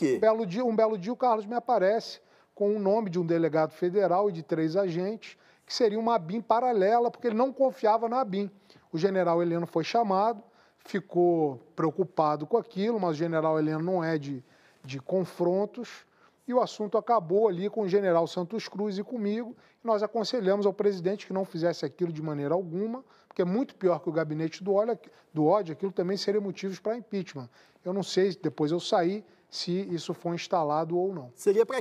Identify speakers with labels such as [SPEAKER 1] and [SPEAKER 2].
[SPEAKER 1] quê? Um belo dia, um belo dia o Carlos me aparece com o nome de um delegado federal e de três agentes, que seria uma BIM paralela, porque ele não confiava na BIM. O general Heleno foi chamado, ficou preocupado com aquilo, mas o general Heleno não é de, de confrontos, e o assunto acabou ali com o general Santos Cruz e comigo. E nós aconselhamos ao presidente que não fizesse aquilo de maneira alguma, porque é muito pior que o gabinete do ódio, do ódio aquilo também seria motivos para impeachment. Eu não sei, depois eu saí, se isso for instalado ou não. Seria